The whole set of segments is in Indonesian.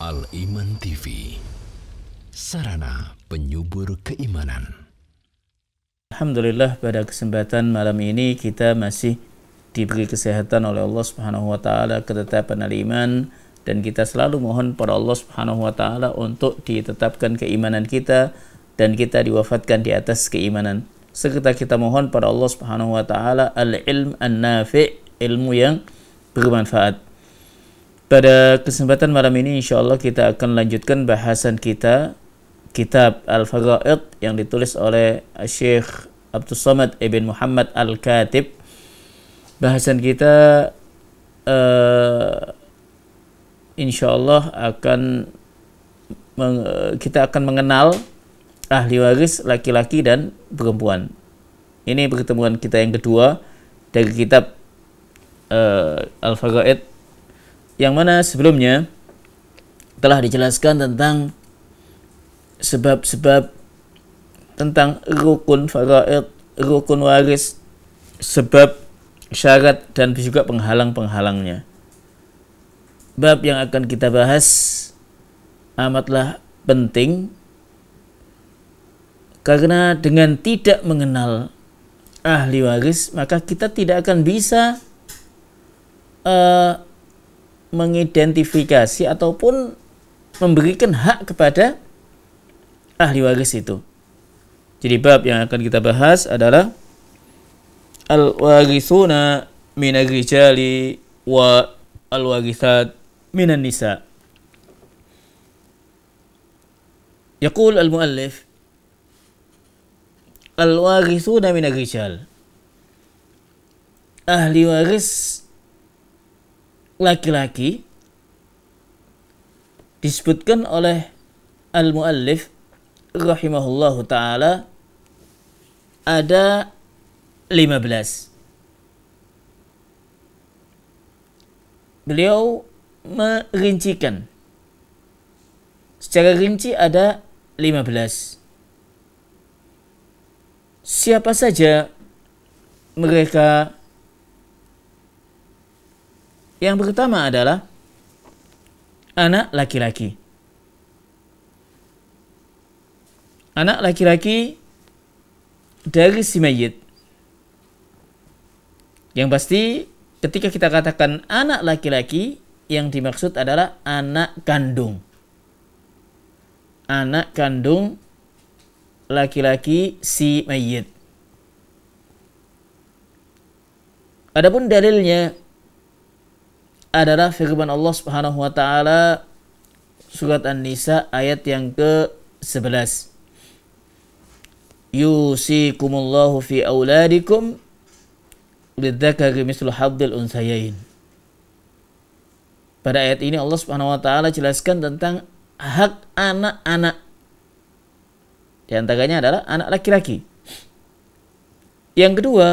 Al-Iman TV Sarana penyubur keimanan Alhamdulillah pada kesempatan malam ini kita masih diberi kesehatan oleh Allah Subhanahu wa taala ketetapan al-iman dan kita selalu mohon pada Allah Subhanahu wa taala untuk ditetapkan keimanan kita dan kita diwafatkan di atas keimanan. Seketika kita mohon pada Allah Subhanahu wa taala al-ilm an-nafi' ilmu yang bermanfaat. Pada kesempatan malam ini insya Allah kita akan lanjutkan bahasan kita kitab al fagaid yang ditulis oleh Syekh Abdul Samad Ibn Muhammad Al-Katib. Bahasan kita uh, eh, insya Allah akan kita akan mengenal ahli waris laki-laki dan perempuan. Ini pertemuan kita yang kedua dari kitab uh, eh, al fagaid yang mana sebelumnya telah dijelaskan tentang sebab-sebab tentang rukun faraid, rukun waris, sebab syarat dan juga penghalang-penghalangnya. Bab yang akan kita bahas amatlah penting karena dengan tidak mengenal ahli waris maka kita tidak akan bisa uh, mengidentifikasi ataupun memberikan hak kepada ahli waris itu. Jadi bab yang akan kita bahas adalah al warisuna min rijali wa al warisat min nisa. al-mu'allif al-warisuna min rijal ahli waris laki-laki disebutkan oleh al-muallif rahimahullahu taala ada 15. Beliau merincikan secara rinci ada 15. Siapa saja mereka yang pertama adalah anak laki-laki. Anak laki-laki dari si mayit. Yang pasti ketika kita katakan anak laki-laki, yang dimaksud adalah anak kandung. Anak kandung laki-laki si mayit. Adapun dalilnya adalah firman Allah Subhanahu wa taala surat An-Nisa ayat yang ke-11. Yusikumullahu fi auladikum lidzakari mislu hadzal unsayain. Pada ayat ini Allah Subhanahu wa taala jelaskan tentang hak anak-anak. Di antaranya adalah anak laki-laki. Yang kedua,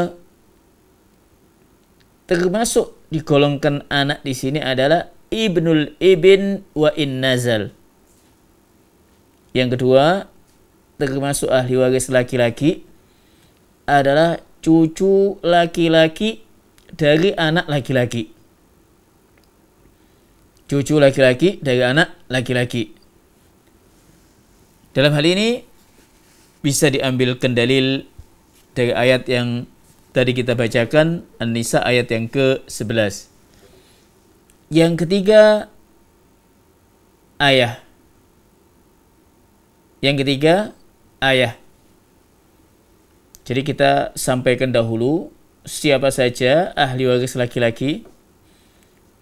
termasuk digolongkan anak di sini adalah ibnul ibn wa in nazal. Yang kedua, termasuk ahli waris laki-laki adalah cucu laki-laki dari anak laki-laki. Cucu laki-laki dari anak laki-laki. Dalam hal ini bisa diambil kendalil dari ayat yang Tadi kita bacakan An-Nisa ayat yang ke-11. Yang ketiga, ayah. Yang ketiga, ayah. Jadi kita sampaikan dahulu siapa saja ahli waris laki-laki.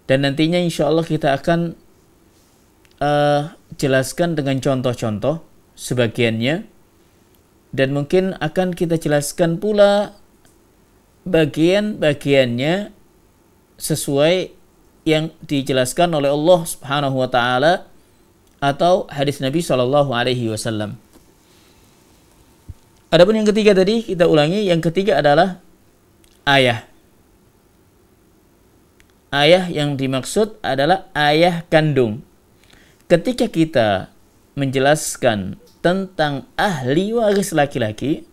Dan nantinya insya Allah kita akan uh, jelaskan dengan contoh-contoh sebagiannya. Dan mungkin akan kita jelaskan pula bagian-bagiannya sesuai yang dijelaskan oleh Allah Subhanahu wa taala atau hadis Nabi Shallallahu alaihi wasallam. Adapun yang ketiga tadi kita ulangi, yang ketiga adalah ayah. Ayah yang dimaksud adalah ayah kandung. Ketika kita menjelaskan tentang ahli waris laki-laki,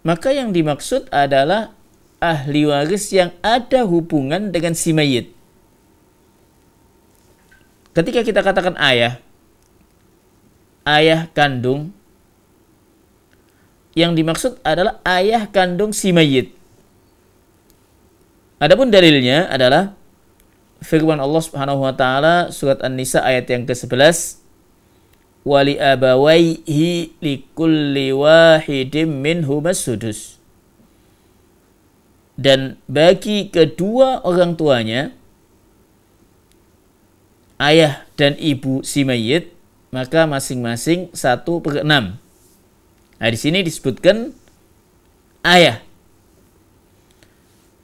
maka yang dimaksud adalah ahli waris yang ada hubungan dengan si mayit. Ketika kita katakan ayah, ayah kandung, yang dimaksud adalah ayah kandung si mayit. Adapun dalilnya adalah firman Allah Subhanahu wa taala surat An-Nisa ayat yang ke-11 Wali abawaihi li kulli wahidin minhuma sudus dan bagi kedua orang tuanya ayah dan ibu si mayit maka masing-masing satu per enam. Nah di sini disebutkan ayah.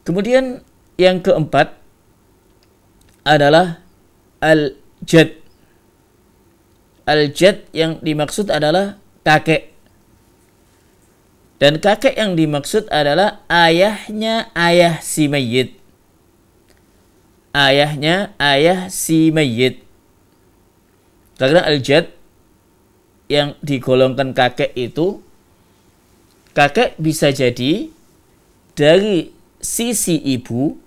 Kemudian yang keempat adalah al-jad Al-jad yang dimaksud adalah kakek. Dan kakek yang dimaksud adalah ayahnya ayah si mayit. Ayahnya ayah si mayit. karena al-jad yang digolongkan kakek itu kakek bisa jadi dari sisi ibu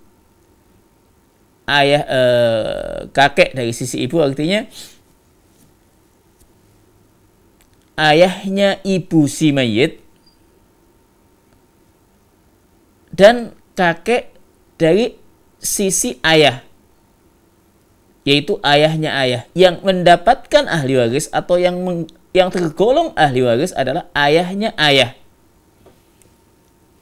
ayah eh, kakek dari sisi ibu artinya ayahnya ibu si mayit dan kakek dari sisi ayah yaitu ayahnya ayah yang mendapatkan ahli waris atau yang meng, yang tergolong ahli waris adalah ayahnya ayah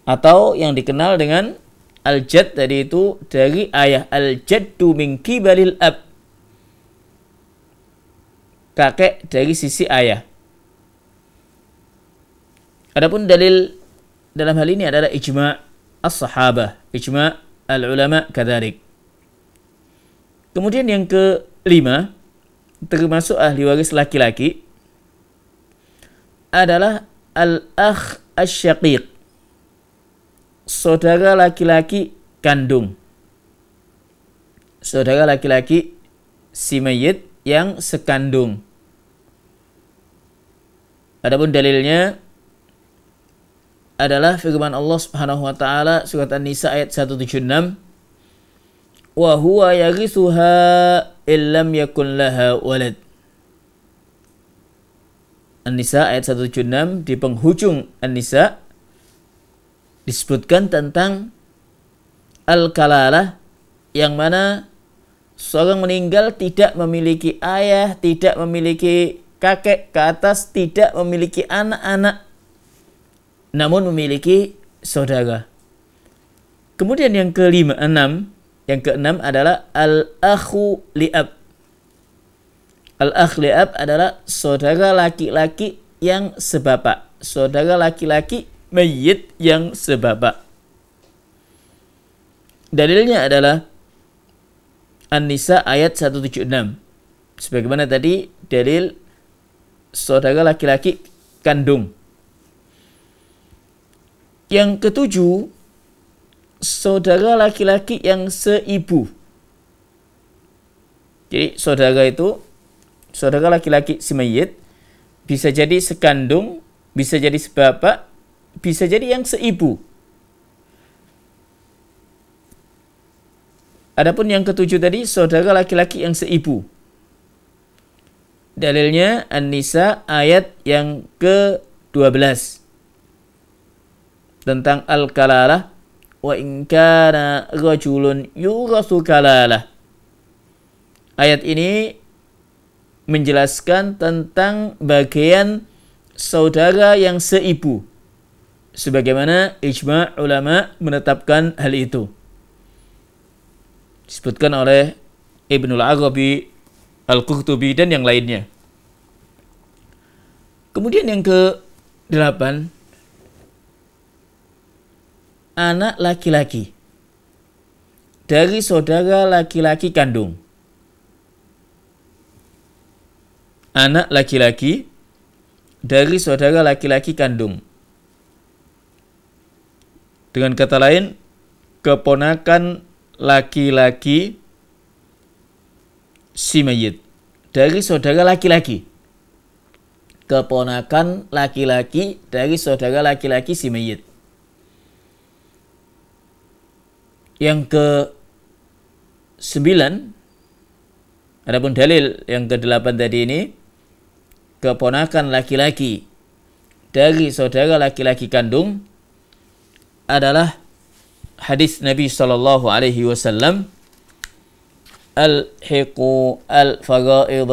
atau yang dikenal dengan al-jad tadi itu dari ayah al-jaddu min kibalil ab kakek dari sisi ayah Adapun dalil dalam hal ini adalah ijma' as-sahabah, ijma' al-ulama kadharik. Kemudian yang kelima, termasuk ahli waris laki-laki adalah al-akh asyaqiq. Saudara laki-laki kandung. Saudara laki-laki si mayit yang sekandung. Adapun dalilnya adalah firman Allah Subhanahu wa taala surat An-Nisa ayat 176 wa huwa yarithuha illam yakun laha walad An-Nisa ayat 176 di penghujung An-Nisa disebutkan tentang al-kalalah yang mana seorang meninggal tidak memiliki ayah, tidak memiliki kakek ke atas, tidak memiliki anak-anak namun memiliki saudara. Kemudian yang kelima, enam, yang keenam adalah al-akhu li'ab. al akhu li'ab adalah saudara laki-laki yang sebapak. Saudara laki-laki mayit yang sebapak. Dalilnya adalah An-Nisa ayat 176. Sebagaimana tadi dalil saudara laki-laki kandung yang ketujuh, saudara laki-laki yang seibu. Jadi saudara itu, saudara laki-laki si mayit, bisa jadi sekandung, bisa jadi sebapak, bisa jadi yang seibu. Adapun yang ketujuh tadi, saudara laki-laki yang seibu. Dalilnya An-Nisa ayat yang ke-12 tentang al-kalalah wa in kana rajulun yurasu kalalah. Ayat ini menjelaskan tentang bagian saudara yang seibu. Sebagaimana ijma ulama menetapkan hal itu. Disebutkan oleh Ibnul Arabi, Al-Qurtubi, dan yang lainnya. Kemudian yang ke-8, anak laki-laki dari saudara laki-laki kandung. Anak laki-laki dari saudara laki-laki kandung. Dengan kata lain, keponakan laki-laki si mayit dari saudara laki-laki. Keponakan laki-laki dari saudara laki-laki si mayit. yang ke sembilan adapun dalil yang ke delapan tadi ini keponakan laki-laki dari saudara laki-laki kandung adalah hadis Nabi Shallallahu Alaihi Wasallam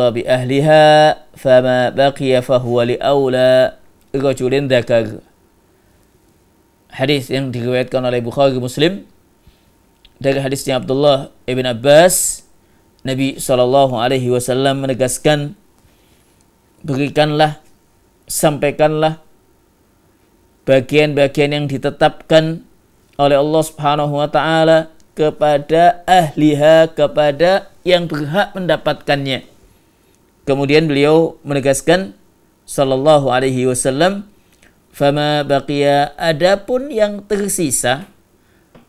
bi ahliha fama baqiya fahuwa li aula. rajulin ذكر hadis yang diriwayatkan oleh Bukhari Muslim dari hadisnya Abdullah ibn Abbas, Nabi Shallallahu Alaihi Wasallam menegaskan, berikanlah, sampaikanlah bagian-bagian yang ditetapkan oleh Allah Subhanahu Wa Taala kepada ahliha kepada yang berhak mendapatkannya. Kemudian beliau menegaskan sallallahu alaihi wasallam, "Fama baqiya adapun yang tersisa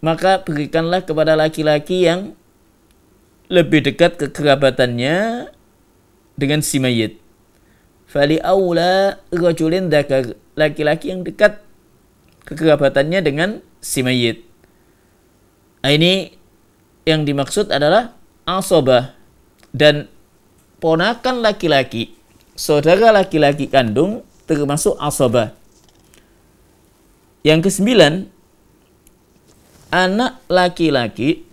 maka berikanlah kepada laki-laki yang lebih dekat kekerabatannya dengan si mayit. Fali awla rajulin dakar laki-laki yang dekat kekerabatannya dengan si mayit. Nah, ini yang dimaksud adalah asobah dan ponakan laki-laki, saudara laki-laki kandung termasuk asobah. Yang kesembilan, anak laki-laki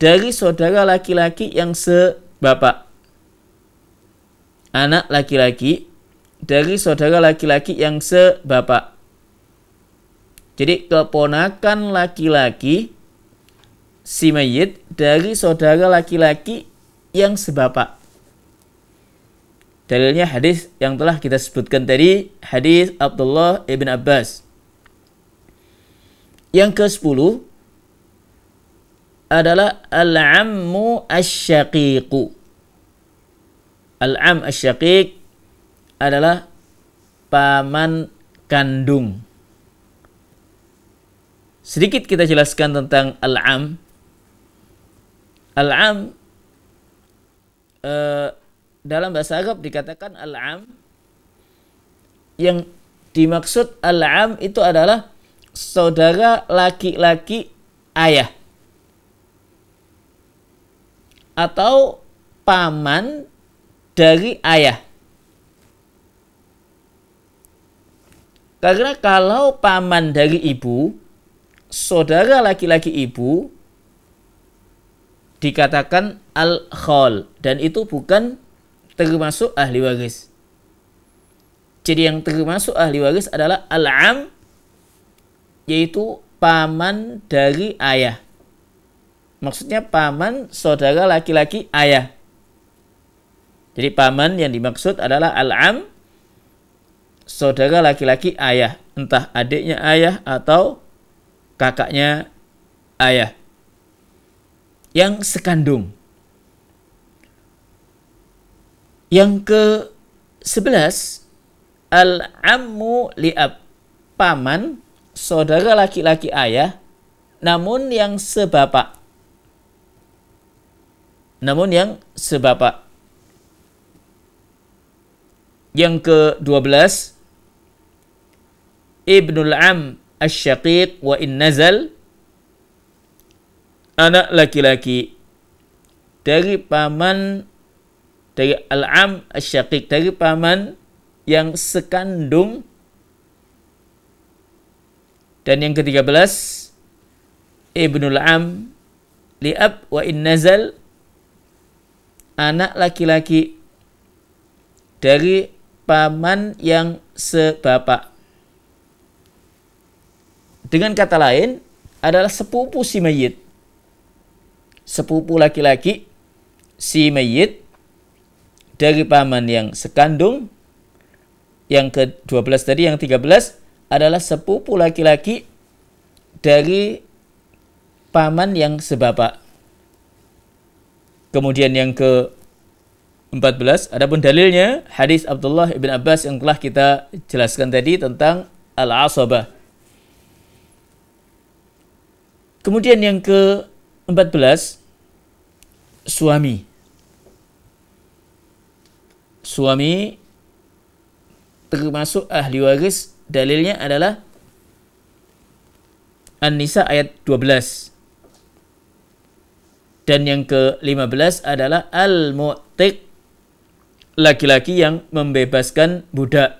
dari saudara laki-laki yang sebapak. Anak laki-laki dari saudara laki-laki yang sebapak. Jadi keponakan laki-laki si mayit dari saudara laki-laki yang sebapak. Dalilnya hadis yang telah kita sebutkan tadi, hadis Abdullah ibn Abbas. Yang ke-10 adalah al-ammu asyaqiqu. Al-am asyaqiq adalah paman kandung. Sedikit kita jelaskan tentang al-am. Al-am eh, dalam bahasa Arab dikatakan al-am yang dimaksud al-am itu adalah saudara laki-laki ayah atau paman dari ayah. Karena kalau paman dari ibu, saudara laki-laki ibu dikatakan al-khol dan itu bukan termasuk ahli waris. Jadi yang termasuk ahli waris adalah al-am yaitu paman dari ayah. Maksudnya paman saudara laki-laki ayah. Jadi paman yang dimaksud adalah al-am saudara laki-laki ayah, entah adiknya ayah atau kakaknya ayah. Yang sekandung. Yang ke sebelas al-ammu li'ab paman saudara laki-laki ayah, namun yang sebapak. Namun yang sebapak. Yang ke-12 Ibnul Am Asyaqiq wa in nazal anak laki-laki dari paman dari Al-Am Asyaqiq dari paman yang sekandung dan yang ke-13 Ibnul Am li'ab wa in nazal anak laki-laki dari paman yang sebapak. Dengan kata lain adalah sepupu si mayit. Sepupu laki-laki si mayit dari paman yang sekandung yang ke-12 tadi yang 13 adalah sepupu laki-laki dari paman yang sebapak. Kemudian yang ke 14, adapun dalilnya hadis Abdullah ibn Abbas yang telah kita jelaskan tadi tentang al-asabah. Kemudian yang ke 14 suami. Suami termasuk ahli waris Dalilnya adalah An-Nisa ayat 12. Dan yang ke-15 adalah Al-Mu'tiq laki-laki yang membebaskan budak.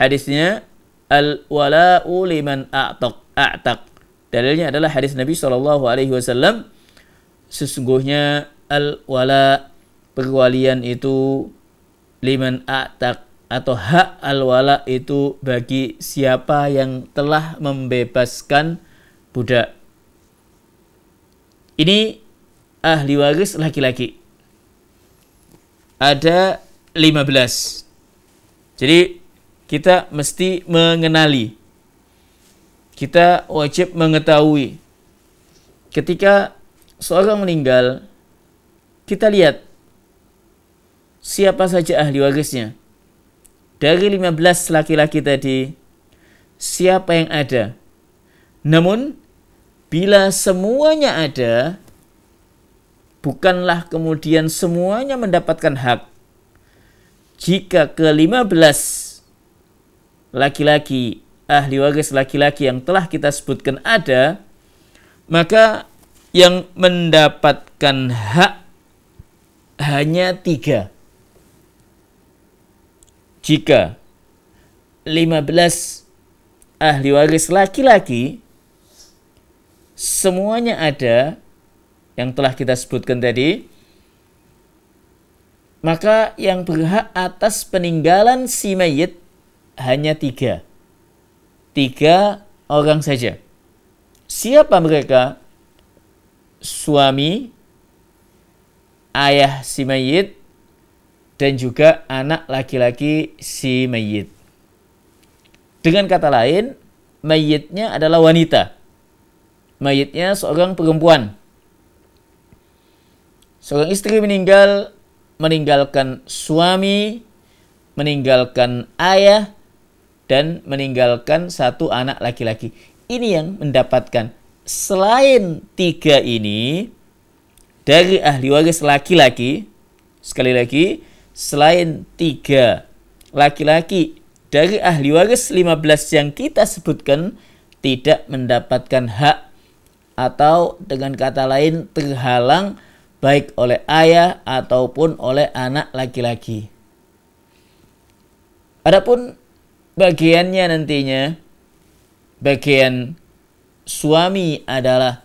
Hadisnya Al-wala'u liman a'taq. a'taq. Dalilnya adalah hadis Nabi Shallallahu alaihi wasallam sesungguhnya al-wala' perwalian itu liman a'taq atau hak al-wala itu bagi siapa yang telah membebaskan budak. Ini ahli waris laki-laki. Ada 15. Jadi kita mesti mengenali. Kita wajib mengetahui. Ketika seorang meninggal, kita lihat siapa saja ahli warisnya dari 15 laki-laki tadi siapa yang ada. Namun bila semuanya ada bukanlah kemudian semuanya mendapatkan hak. Jika ke-15 laki-laki ahli waris laki-laki yang telah kita sebutkan ada, maka yang mendapatkan hak hanya tiga jika 15 ahli waris laki-laki semuanya ada yang telah kita sebutkan tadi maka yang berhak atas peninggalan si mayit hanya tiga tiga orang saja siapa mereka suami ayah si mayit dan juga anak laki-laki si mayit. Dengan kata lain, mayitnya adalah wanita. Mayitnya seorang perempuan. Seorang istri meninggal meninggalkan suami, meninggalkan ayah, dan meninggalkan satu anak laki-laki. Ini yang mendapatkan. Selain tiga ini, dari ahli waris laki-laki, sekali lagi, selain tiga laki-laki dari ahli waris 15 yang kita sebutkan tidak mendapatkan hak atau dengan kata lain terhalang baik oleh ayah ataupun oleh anak laki-laki. Adapun bagiannya nantinya bagian suami adalah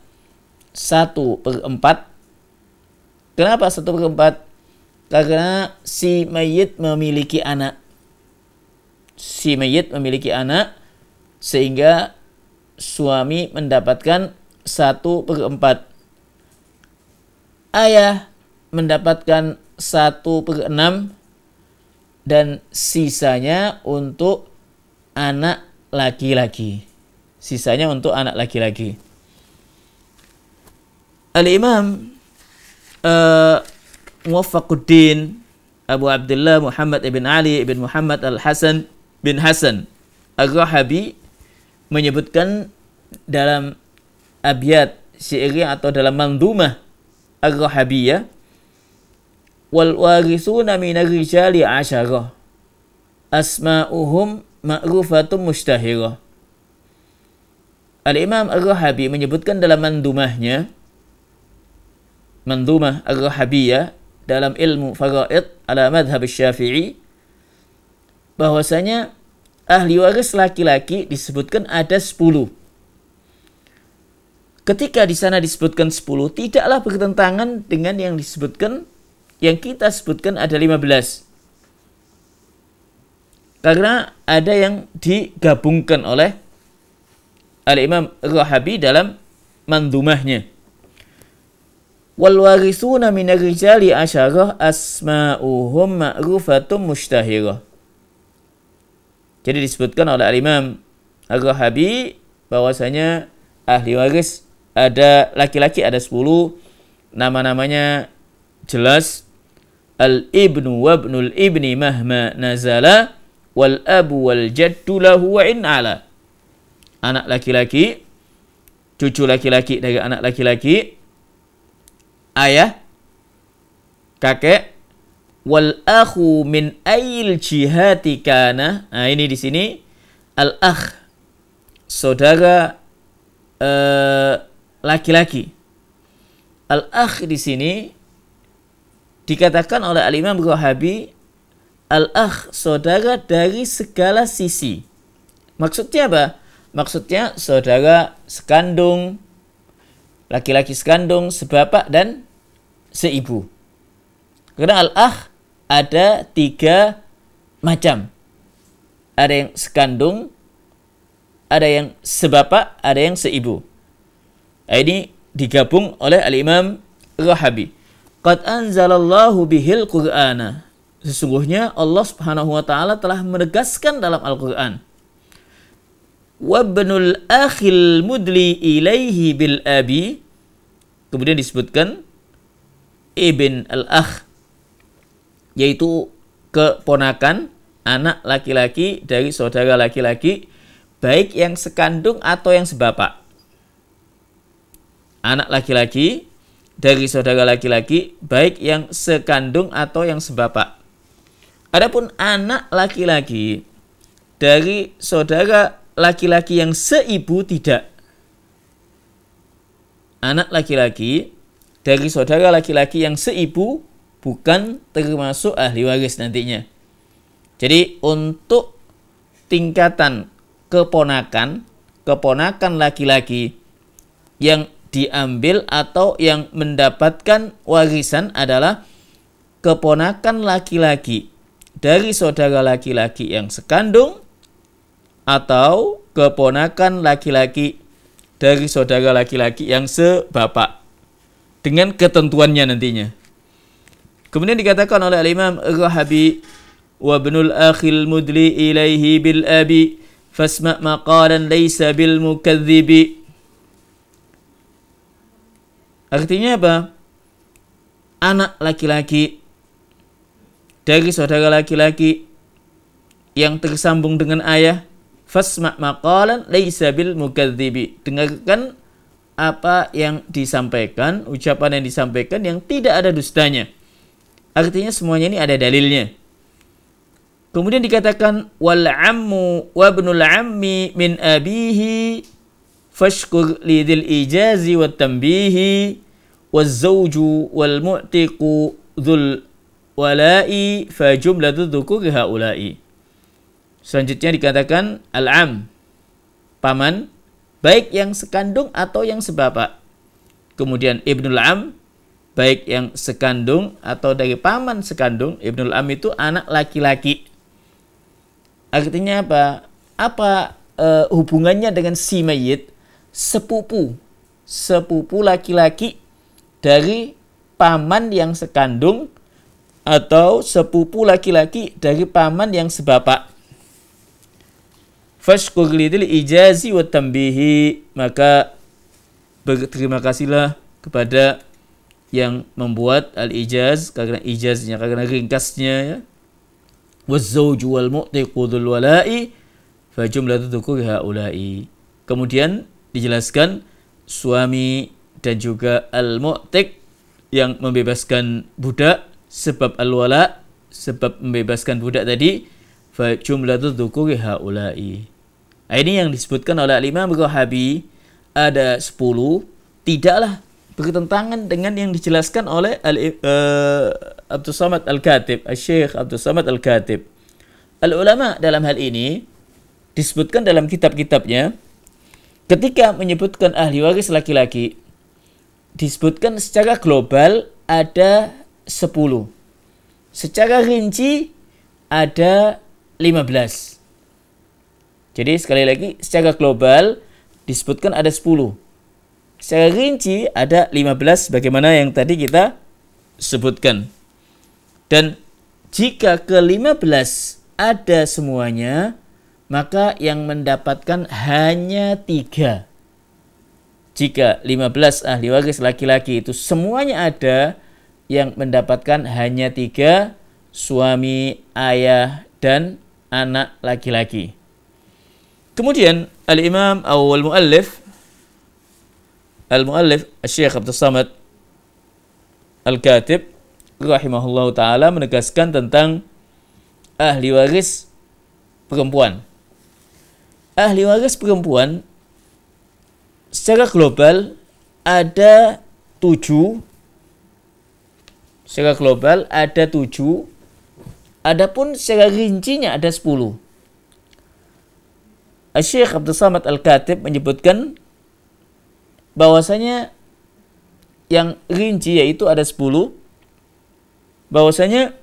satu per empat. Kenapa satu per empat? Karena si mayit memiliki anak. Si mayit memiliki anak sehingga suami mendapatkan satu per empat. Ayah mendapatkan satu per enam dan sisanya untuk anak laki-laki. Sisanya untuk anak laki-laki. Al-Imam uh, Muwaffaquddin Abu Abdullah Muhammad ibn Ali ibn Muhammad al-Hasan bin Hasan Al-Rahabi menyebutkan dalam abiyat syairi atau dalam mandumah Ar-Rahabiyah wal warisuna minar rijali asyarah asma'uhum ma'rufatun mustahirah Al-Imam Ar-Rahabi menyebutkan dalam mandumahnya mandumah Ar-Rahabiyah dalam ilmu faraid ala madhab syafi'i bahwasanya ahli waris laki-laki disebutkan ada 10. Ketika di sana disebutkan 10, tidaklah bertentangan dengan yang disebutkan yang kita sebutkan ada 15. Karena ada yang digabungkan oleh Al-Imam Rahabi dalam mandumahnya wal warisuna minar rijali asyarah asma'uhum ma'rufatun mustahirah. Jadi disebutkan oleh Al-Imam Ar-Rahabi bahwasanya ahli waris ada laki-laki ada 10 nama-namanya jelas al-ibnu wabnul ibni mahma nazala wal abu wal jaddu lahu wa in ala anak laki-laki cucu laki-laki dari anak laki-laki ayah, kakek, wal akhu min ail jihati kana. Nah, ini di sini al akh saudara eh, laki-laki. Uh, al akh di sini dikatakan oleh Al Imam Rahabi al akh saudara dari segala sisi. Maksudnya apa? Maksudnya saudara sekandung, laki-laki sekandung, sebapak dan seibu. Karena al-akh ada tiga macam. Ada yang sekandung, ada yang sebapak, ada yang seibu. Nah, ini digabung oleh al-imam Rahabi. Qad anzalallahu bihil qur'ana. Sesungguhnya Allah subhanahu wa ta'ala telah menegaskan dalam Al-Quran. Wabnul akhil mudli ilaihi bil abi Kemudian disebutkan Ibn al-Akh yaitu keponakan anak laki-laki dari saudara laki-laki baik yang sekandung atau yang sebapak. Anak laki-laki dari saudara laki-laki baik yang sekandung atau yang sebapak. Adapun anak laki-laki dari saudara laki-laki yang seibu tidak anak laki-laki dari saudara laki-laki yang seibu bukan termasuk ahli waris nantinya. Jadi untuk tingkatan keponakan, keponakan laki-laki yang diambil atau yang mendapatkan warisan adalah keponakan laki-laki dari saudara laki-laki yang sekandung atau keponakan laki-laki dari saudara laki-laki yang sebapak dengan ketentuannya nantinya. Kemudian dikatakan oleh Imam Rahabi wa binul akhil mudli ilaihi bil abi fasma' maqalan laysa bil mukadzibi. Artinya apa? Anak laki-laki dari saudara laki-laki yang tersambung dengan ayah Fasma' maqalan laisa bil mukadzibi. Dengarkan apa yang disampaikan, ucapan yang disampaikan yang tidak ada dustanya. Artinya semuanya ini ada dalilnya. Kemudian dikatakan wal ammu wa ibnul ammi min abihi fashkur lidil ijazi wa tambihi wal zauju wal mu'tiqu dzul wala'i fa jumlatu dzukuri haula'i. Selanjutnya dikatakan al-am, paman, baik yang sekandung atau yang sebapak. Kemudian ibnul am, baik yang sekandung atau dari paman sekandung. Ibnul am itu anak laki-laki. Artinya apa? Apa e, hubungannya dengan si mayit? Sepupu, sepupu laki-laki dari paman yang sekandung atau sepupu laki-laki dari paman yang sebapak. Fashkur lidil ijazi wa tambihi. Maka berterima kasihlah kepada yang membuat al-ijaz karena ijaznya karena ringkasnya ya. Wazauj wal mu'tiqu dzul wala'i fa jumlatu dzukuri haula'i. Kemudian dijelaskan suami dan juga al-mu'tiq yang membebaskan budak sebab al-wala sebab membebaskan budak tadi fa jumlatu dzukuri haula'i ini yang disebutkan oleh Imam al ada 10 tidaklah bertentangan dengan yang dijelaskan oleh Al uh, eh, Abdus Samad Al-Katib, Syekh Abdul Samad Al-Katib. Al-ulama dalam hal ini disebutkan dalam kitab-kitabnya ketika menyebutkan ahli waris laki-laki disebutkan secara global ada 10. Secara rinci ada 15. Jadi sekali lagi secara global disebutkan ada 10. Secara rinci ada 15 bagaimana yang tadi kita sebutkan. Dan jika ke-15 ada semuanya, maka yang mendapatkan hanya tiga. Jika 15 ahli waris laki-laki itu semuanya ada, yang mendapatkan hanya tiga, suami, ayah, dan anak laki-laki. Kemudian al-imam awal muallif al-muallif Syekh Abdul Samad al-Katib rahimahullahu taala menegaskan tentang ahli waris perempuan. Ahli waris perempuan secara global ada tujuh secara global ada tujuh adapun secara rincinya ada sepuluh Syekh Abdul Samad Al-Katib menyebutkan bahwasanya yang rinci yaitu ada 10 bahwasanya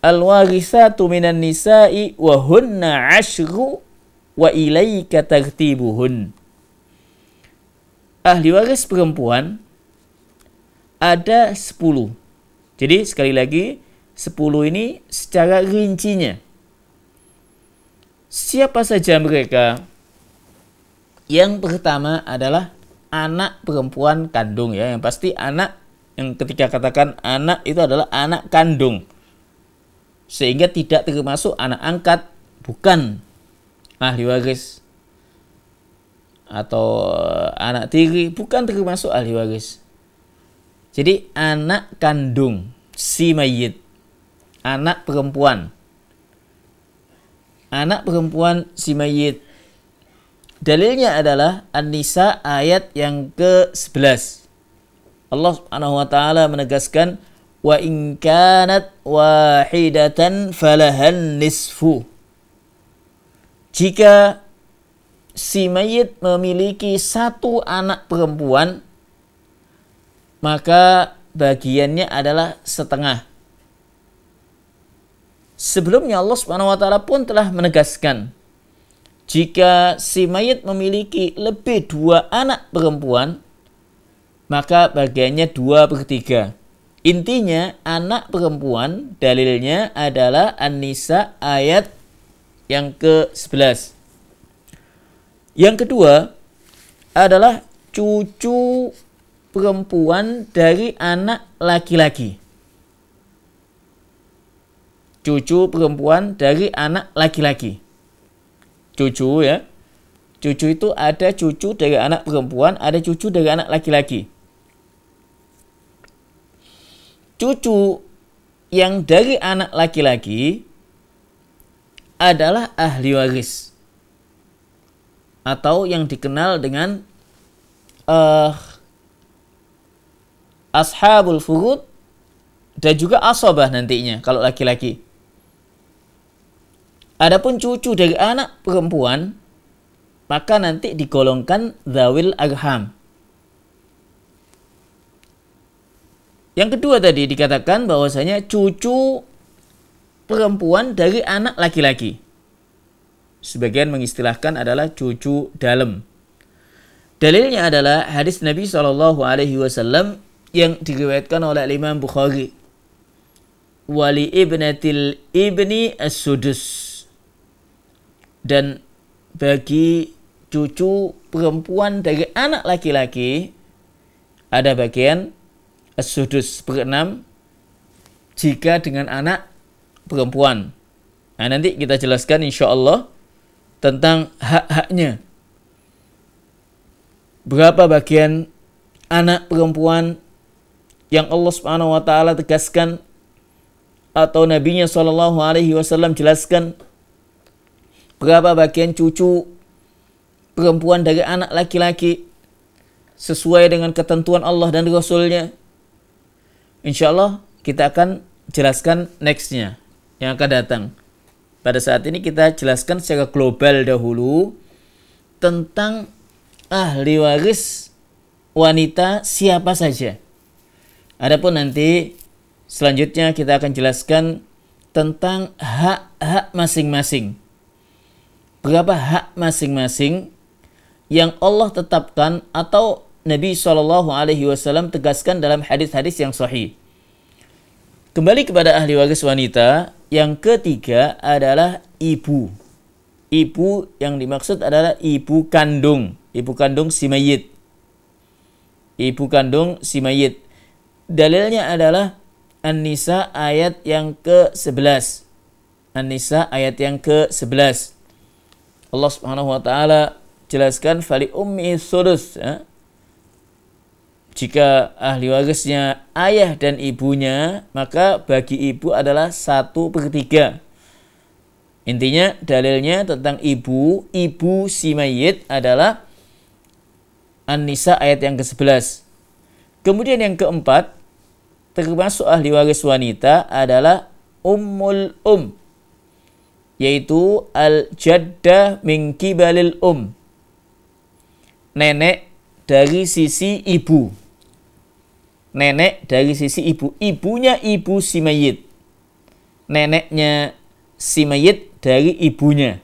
al-warithatu minan nisa'i wa hunna ashru wa ilaika tartibuhun ahli waris perempuan ada 10 jadi sekali lagi 10 ini secara rincinya Siapa saja mereka? Yang pertama adalah anak perempuan kandung ya. Yang pasti anak yang ketika katakan anak itu adalah anak kandung. Sehingga tidak termasuk anak angkat, bukan ahli waris atau eh, anak tiri bukan termasuk ahli waris. Jadi anak kandung si mayit, anak perempuan anak perempuan si mayit. Dalilnya adalah An-Nisa ayat yang ke-11. Allah Subhanahu wa taala menegaskan wa in kanat wahidatan falahan nisfu. Jika si mayit memiliki satu anak perempuan, maka bagiannya adalah setengah. Sebelumnya Allah Subhanahu wa taala pun telah menegaskan jika si mayit memiliki lebih dua anak perempuan maka bagiannya dua per tiga. Intinya anak perempuan dalilnya adalah An-Nisa ayat yang ke-11. Yang kedua adalah cucu perempuan dari anak laki-laki cucu perempuan dari anak laki-laki. Cucu ya. Cucu itu ada cucu dari anak perempuan, ada cucu dari anak laki-laki. Cucu yang dari anak laki-laki adalah ahli waris atau yang dikenal dengan uh, ashabul furud dan juga asobah nantinya kalau laki-laki Adapun cucu dari anak perempuan maka nanti digolongkan zawil arham. Yang kedua tadi dikatakan bahwasanya cucu perempuan dari anak laki-laki. Sebagian mengistilahkan adalah cucu dalam. Dalilnya adalah hadis Nabi Shallallahu Alaihi Wasallam yang diriwayatkan oleh Imam Bukhari. Wali ibnatil ibni as-sudus dan bagi cucu perempuan dari anak laki-laki ada bagian sudus berenam jika dengan anak perempuan. Nah, nanti kita jelaskan insya Allah tentang hak-haknya. Berapa bagian anak perempuan yang Allah Subhanahu wa taala tegaskan atau nabinya sallallahu alaihi wasallam jelaskan berapa bagian cucu perempuan dari anak laki-laki sesuai dengan ketentuan Allah dan Rasulnya. Insya Allah kita akan jelaskan nextnya yang akan datang. Pada saat ini kita jelaskan secara global dahulu tentang ahli waris wanita siapa saja. Adapun nanti selanjutnya kita akan jelaskan tentang hak-hak masing-masing berapa hak masing-masing yang Allah tetapkan atau Nabi Shallallahu Alaihi Wasallam tegaskan dalam hadis-hadis yang sahih. Kembali kepada ahli waris wanita, yang ketiga adalah ibu. Ibu yang dimaksud adalah ibu kandung, ibu kandung si mayit. Ibu kandung si mayit. Dalilnya adalah An-Nisa ayat yang ke-11. An-Nisa ayat yang ke-11. Allah Subhanahu wa taala jelaskan fali ummi sudus ya. Jika ahli warisnya ayah dan ibunya, maka bagi ibu adalah satu per tiga. Intinya dalilnya tentang ibu, ibu si mayit adalah An-Nisa ayat yang ke-11. Kemudian yang keempat, termasuk ahli waris wanita adalah Ummul Um yaitu al jaddah min kibalil um nenek dari sisi ibu nenek dari sisi ibu ibunya ibu si mayit neneknya si mayit dari ibunya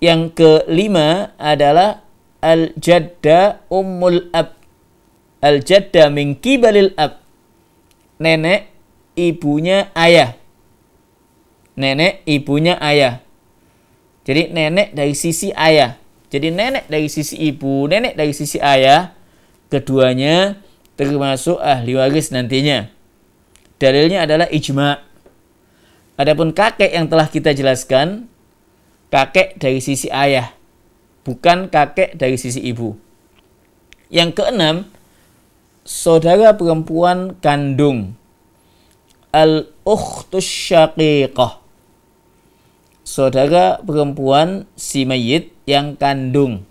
yang kelima adalah al jadda ummul ab al jadda min kibalil ab nenek ibunya ayah nenek ibunya ayah. Jadi nenek dari sisi ayah. Jadi nenek dari sisi ibu, nenek dari sisi ayah, keduanya termasuk ahli waris nantinya. Dalilnya adalah ijma. Adapun kakek yang telah kita jelaskan, kakek dari sisi ayah, bukan kakek dari sisi ibu. Yang keenam, saudara perempuan kandung. Al-ukhtus syaqiqah saudara perempuan si mayit yang kandung.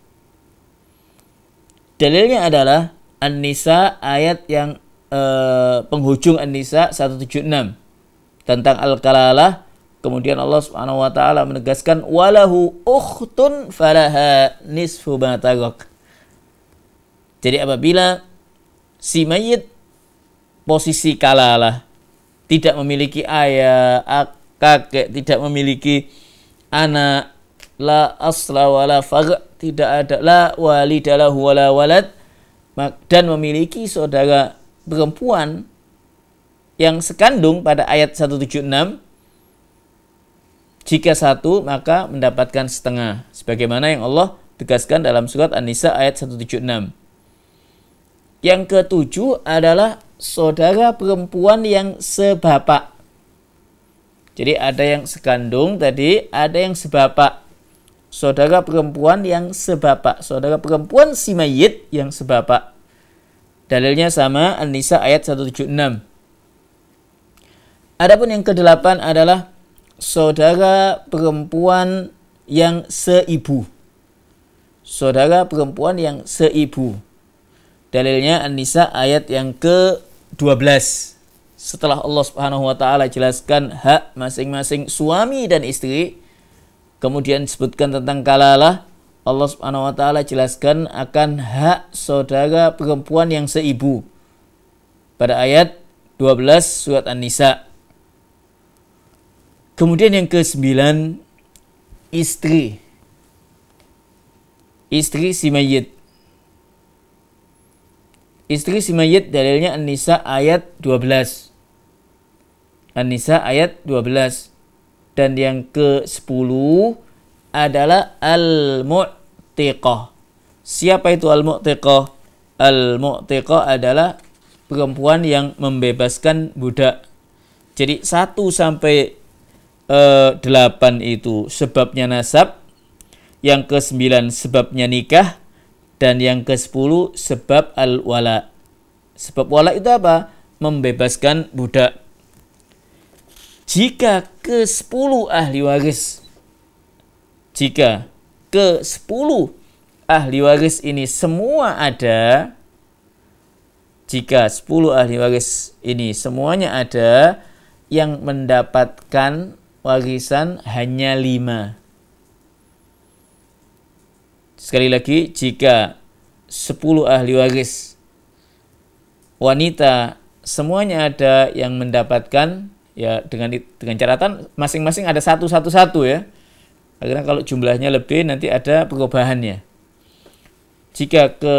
Dalilnya adalah An-Nisa ayat yang eh, penghujung An-Nisa 176 tentang al-kalalah kemudian Allah Subhanahu wa taala menegaskan walahu ukhtun falaha nisfu batagok Jadi apabila si mayit posisi kalalah tidak memiliki ayah, kakek, tidak memiliki ana la asla wala far tidak ada la walidalah wala walad dan memiliki saudara perempuan yang sekandung pada ayat 176 jika satu maka mendapatkan setengah sebagaimana yang Allah tegaskan dalam surat An-Nisa ayat 176 yang ketujuh adalah saudara perempuan yang sebapak jadi ada yang sekandung tadi, ada yang sebapak. Saudara perempuan yang sebapak. Saudara perempuan si mayit yang sebapak. Dalilnya sama An-Nisa ayat 176. Adapun yang kedelapan adalah saudara perempuan yang seibu. Saudara perempuan yang seibu. Dalilnya An-Nisa ayat yang ke-12 setelah Allah Subhanahu wa taala jelaskan hak masing-masing suami dan istri, kemudian disebutkan tentang kalalah, Allah Subhanahu wa taala jelaskan akan hak saudara perempuan yang seibu. Pada ayat 12 surat An-Nisa. Kemudian yang ke-9 istri. Istri si mayit istri si mayit dalilnya An-Nisa ayat 12. An-Nisa ayat 12. Dan yang ke-10 adalah Al-Mu'tiqah. Siapa itu Al-Mu'tiqah? Al-Mu'tiqah adalah perempuan yang membebaskan budak. Jadi 1 sampai eh, 8 itu sebabnya nasab, yang ke-9 sebabnya nikah, dan yang ke-10 sebab al-wala. Sebab wala itu apa? Membebaskan budak jika ke-10 ahli waris jika ke-10 ahli waris ini semua ada jika 10 ahli waris ini semuanya ada yang mendapatkan warisan hanya 5 sekali lagi jika 10 ahli waris wanita semuanya ada yang mendapatkan ya dengan dengan catatan masing-masing ada satu satu satu ya akhirnya kalau jumlahnya lebih nanti ada perubahannya jika ke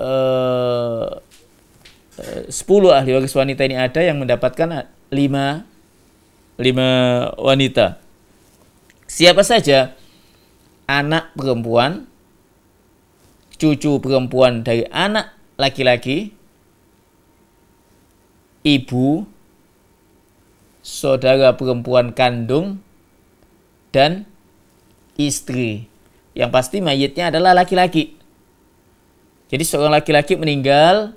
eh, sepuluh ahli waris wanita ini ada yang mendapatkan lima 5 wanita siapa saja anak perempuan cucu perempuan dari anak laki-laki ibu saudara perempuan kandung, dan istri. Yang pasti mayitnya adalah laki-laki. Jadi seorang laki-laki meninggal,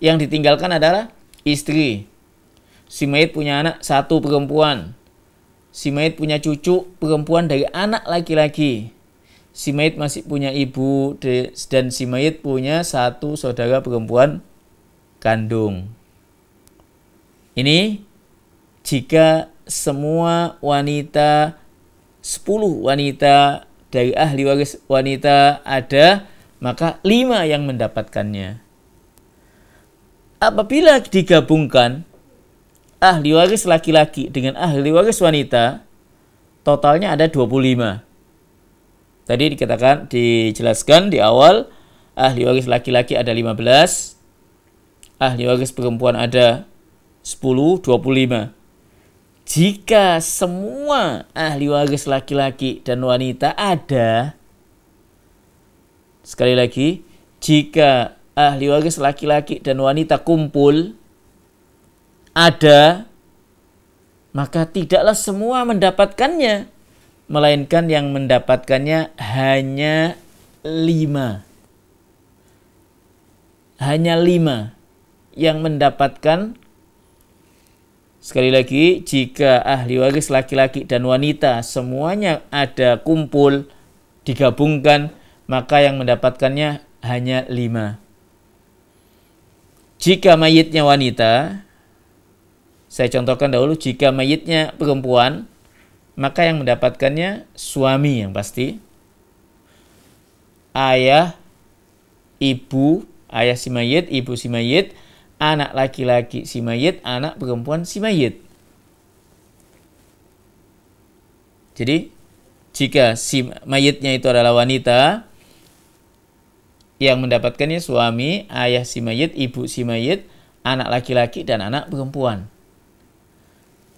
yang ditinggalkan adalah istri. Si mayit punya anak satu perempuan. Si mayit punya cucu perempuan dari anak laki-laki. Si mayit masih punya ibu dan si mayit punya satu saudara perempuan kandung. Ini jika semua wanita 10 wanita dari ahli waris wanita ada maka lima yang mendapatkannya apabila digabungkan ahli waris laki-laki dengan ahli waris wanita totalnya ada 25 tadi dikatakan dijelaskan di awal ahli waris laki-laki ada 15 ahli waris perempuan ada 10 25 jika semua ahli waris laki-laki dan wanita ada, sekali lagi, jika ahli waris laki-laki dan wanita kumpul, ada, maka tidaklah semua mendapatkannya, melainkan yang mendapatkannya hanya lima. Hanya lima yang mendapatkan Sekali lagi, jika ahli waris laki-laki dan wanita semuanya ada kumpul, digabungkan, maka yang mendapatkannya hanya lima. Jika mayitnya wanita, saya contohkan dahulu, jika mayitnya perempuan, maka yang mendapatkannya suami yang pasti. Ayah, ibu, ayah si mayit, ibu si mayit, anak laki-laki si mayit, anak perempuan si mayit. Jadi jika si mayitnya itu adalah wanita yang mendapatkannya suami, ayah si mayit, ibu si mayit, anak laki-laki dan anak perempuan.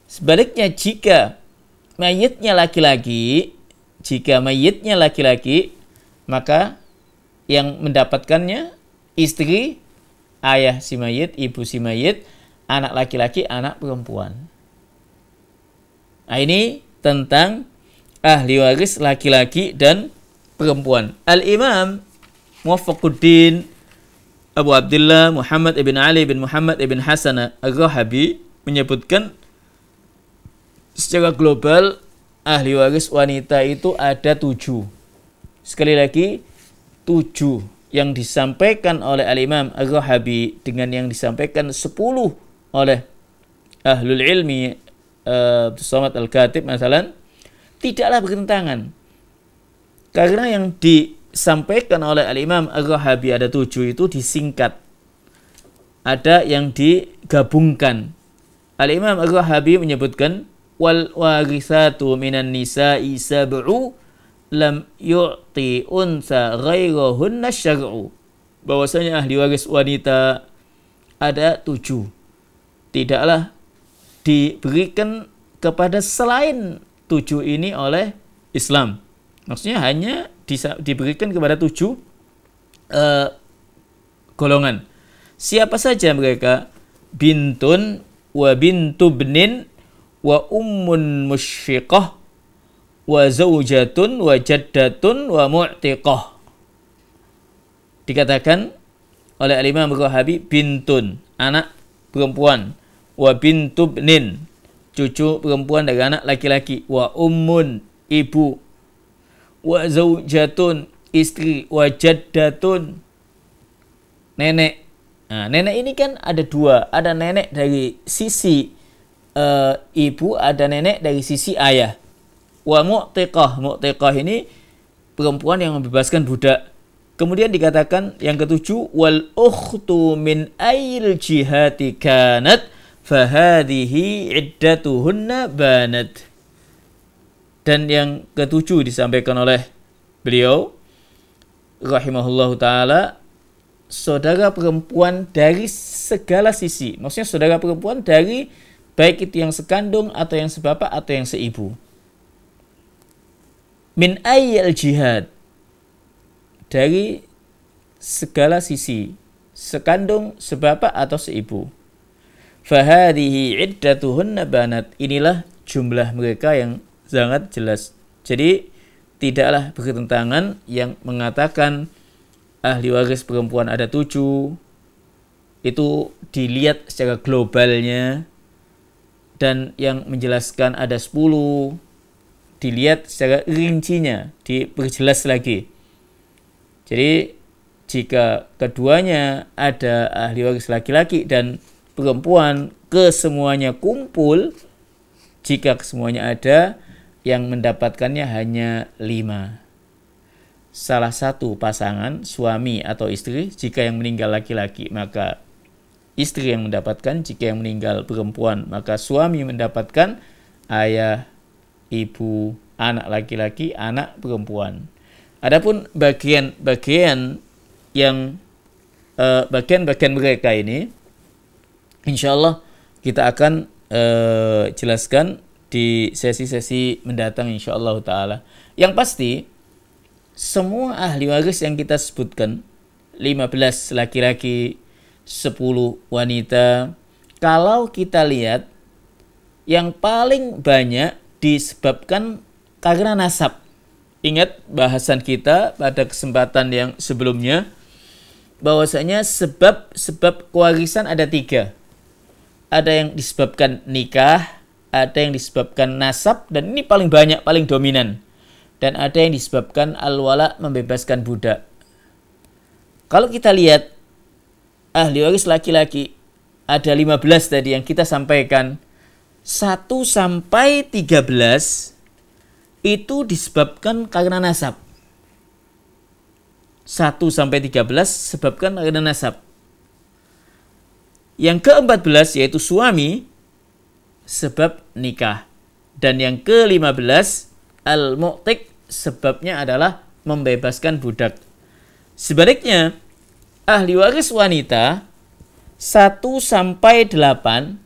Sebaliknya jika mayitnya laki-laki, jika mayitnya laki-laki, maka yang mendapatkannya istri ayah si mayit, ibu si mayit, anak laki-laki, anak perempuan. Nah, ini tentang ahli waris laki-laki dan perempuan. Al-Imam Muwaffaquddin Abu Abdullah Muhammad ibn Ali bin Muhammad ibn Hasan ar rahabi menyebutkan secara global ahli waris wanita itu ada tujuh. Sekali lagi, tujuh yang disampaikan oleh al-Imam Al-Rahabi dengan yang disampaikan 10 oleh ahlul ilmi uh, eh, Samad Al-Khatib misalnya tidaklah bertentangan. Karena yang disampaikan oleh Al-Imam Al-Rahabi ada tujuh itu disingkat. Ada yang digabungkan. Al-Imam Al-Rahabi menyebutkan wal warisatu minan nisa'i sab'u lam yu'ti unsa ghairahunna syar'u. Bahwasanya ahli waris wanita ada tujuh. Tidaklah diberikan kepada selain tujuh ini oleh Islam. Maksudnya hanya diberikan kepada tujuh uh, golongan. Siapa saja mereka? Bintun wa bintu benin wa ummun musyriqah wa zaujatun wa jaddatun wa mu'tiqah. Dikatakan oleh Imam Rahabi bintun, anak perempuan, wa bintubnin, cucu perempuan dari anak laki-laki, wa ummun, ibu, wa zaujatun, istri, wa jaddatun, nenek. Nah, nenek ini kan ada dua, ada nenek dari sisi uh, ibu, ada nenek dari sisi ayah wa mu'tiqah mu'tiqah ini perempuan yang membebaskan budak kemudian dikatakan yang ketujuh wal ukhtu min ail jihati kanat fahadihi iddatuhunna banat dan yang ketujuh disampaikan oleh beliau rahimahullahu taala saudara perempuan dari segala sisi maksudnya saudara perempuan dari baik itu yang sekandung atau yang sebapak atau yang seibu min ayyal jihad dari segala sisi sekandung sebapa atau seibu fahadihi iddatuhunna banat inilah jumlah mereka yang sangat jelas jadi tidaklah bertentangan yang mengatakan ahli waris perempuan ada tujuh itu dilihat secara globalnya dan yang menjelaskan ada sepuluh dilihat secara rincinya, diperjelas lagi. Jadi jika keduanya ada ahli waris laki-laki dan perempuan kesemuanya kumpul, jika kesemuanya ada, yang mendapatkannya hanya lima. Salah satu pasangan, suami atau istri, jika yang meninggal laki-laki, maka istri yang mendapatkan, jika yang meninggal perempuan, maka suami mendapatkan, ayah ibu, anak laki-laki, anak perempuan. Adapun eh, bagian-bagian yang bagian-bagian uh, mereka ini, insya Allah kita akan uh, jelaskan di sesi-sesi mendatang insya Allah taala. Yang pasti semua ahli waris yang kita sebutkan 15 laki-laki, 10 wanita. Kalau kita lihat yang paling banyak disebabkan karena nasab. Ingat bahasan kita pada kesempatan yang sebelumnya bahwasanya sebab-sebab kewarisan ada tiga. Ada yang disebabkan nikah, ada yang disebabkan nasab, dan ini paling banyak, paling dominan. Dan ada yang disebabkan al-wala membebaskan budak. Kalau kita lihat ahli waris laki-laki ada 15 tadi yang kita sampaikan 1 sampai 13 itu disebabkan karena nasab. 1 sampai 13 sebabkan karena nasab. Yang ke-14 yaitu suami sebab nikah. Dan yang ke-15 al-mu'tik sebabnya adalah membebaskan budak. Sebaliknya, ahli waris wanita 1 sampai 8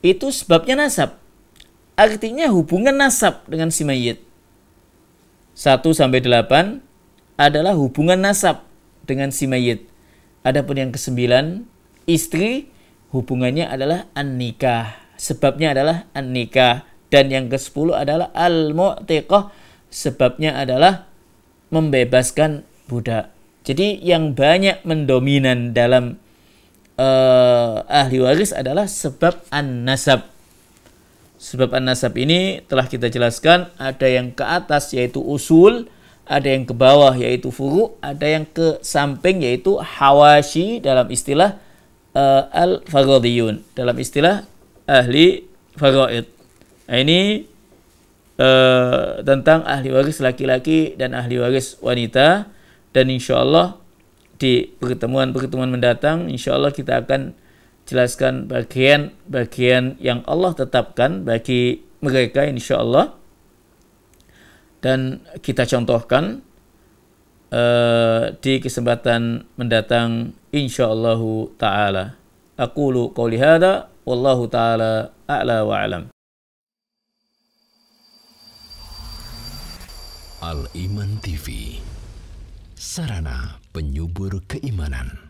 itu sebabnya nasab. Artinya hubungan nasab dengan si mayit. 1 sampai 8 adalah hubungan nasab dengan si mayit. Adapun yang ke kesembilan, istri hubungannya adalah an-nikah. Sebabnya adalah an-nikah. Dan yang ke-10 adalah al-mu'tiqah. Sebabnya adalah membebaskan budak. Jadi yang banyak mendominan dalam uh, ahli waris adalah sebab an-nasab. Sebab an-nasab ini telah kita jelaskan ada yang ke atas yaitu usul, ada yang ke bawah yaitu furu, ada yang ke samping yaitu hawashi dalam istilah uh, eh, al-faradiyun, dalam istilah ahli faraid. Nah, ini uh, tentang ahli waris laki-laki dan ahli waris wanita dan insya Allah di pertemuan-pertemuan mendatang insya Allah kita akan jelaskan bagian-bagian yang Allah tetapkan bagi mereka insya Allah dan kita contohkan uh, di kesempatan mendatang insya Allah taala. Aku lu hada wallahu taala a'la wa Al Iman TV Sarana penyubur keimanan.